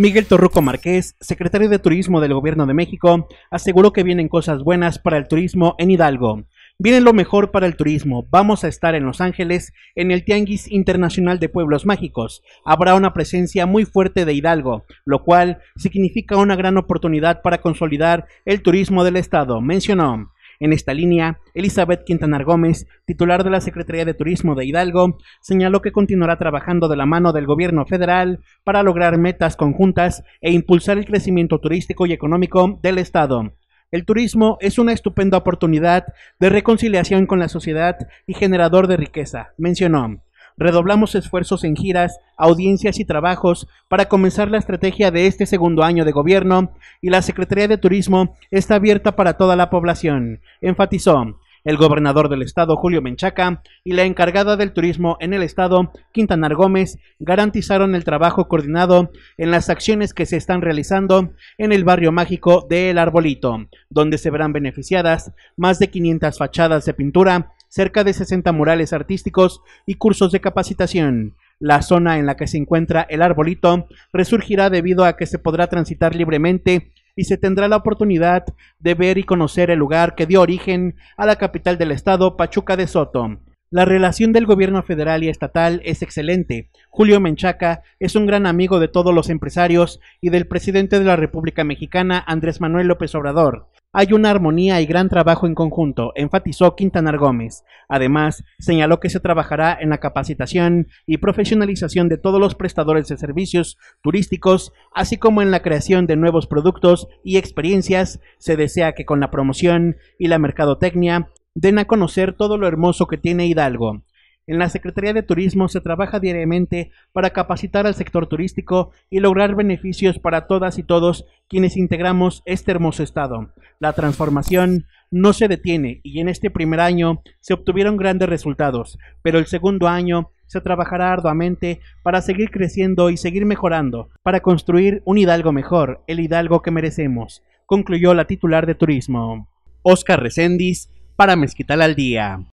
Miguel Torruco Márquez, secretario de Turismo del Gobierno de México, aseguró que vienen cosas buenas para el turismo en Hidalgo. Vienen lo mejor para el turismo. Vamos a estar en Los Ángeles en el Tianguis Internacional de Pueblos Mágicos. Habrá una presencia muy fuerte de Hidalgo, lo cual significa una gran oportunidad para consolidar el turismo del estado, mencionó. En esta línea, Elizabeth Quintanar Gómez, titular de la Secretaría de Turismo de Hidalgo, señaló que continuará trabajando de la mano del gobierno federal para lograr metas conjuntas e impulsar el crecimiento turístico y económico del Estado. El turismo es una estupenda oportunidad de reconciliación con la sociedad y generador de riqueza, mencionó redoblamos esfuerzos en giras, audiencias y trabajos para comenzar la estrategia de este segundo año de gobierno y la Secretaría de Turismo está abierta para toda la población, enfatizó el gobernador del estado Julio Menchaca y la encargada del turismo en el estado Quintanar Gómez garantizaron el trabajo coordinado en las acciones que se están realizando en el barrio mágico de El Arbolito, donde se verán beneficiadas más de 500 fachadas de pintura cerca de 60 murales artísticos y cursos de capacitación. La zona en la que se encuentra el arbolito resurgirá debido a que se podrá transitar libremente y se tendrá la oportunidad de ver y conocer el lugar que dio origen a la capital del estado, Pachuca de Soto. La relación del gobierno federal y estatal es excelente. Julio Menchaca es un gran amigo de todos los empresarios y del presidente de la República Mexicana, Andrés Manuel López Obrador. Hay una armonía y gran trabajo en conjunto, enfatizó Quintanar Gómez. Además, señaló que se trabajará en la capacitación y profesionalización de todos los prestadores de servicios turísticos, así como en la creación de nuevos productos y experiencias. Se desea que con la promoción y la mercadotecnia den a conocer todo lo hermoso que tiene Hidalgo. En la Secretaría de Turismo se trabaja diariamente para capacitar al sector turístico y lograr beneficios para todas y todos quienes integramos este hermoso estado. La transformación no se detiene y en este primer año se obtuvieron grandes resultados, pero el segundo año se trabajará arduamente para seguir creciendo y seguir mejorando, para construir un Hidalgo mejor, el Hidalgo que merecemos, concluyó la titular de turismo. Oscar Recendis, para Mezquital al Día.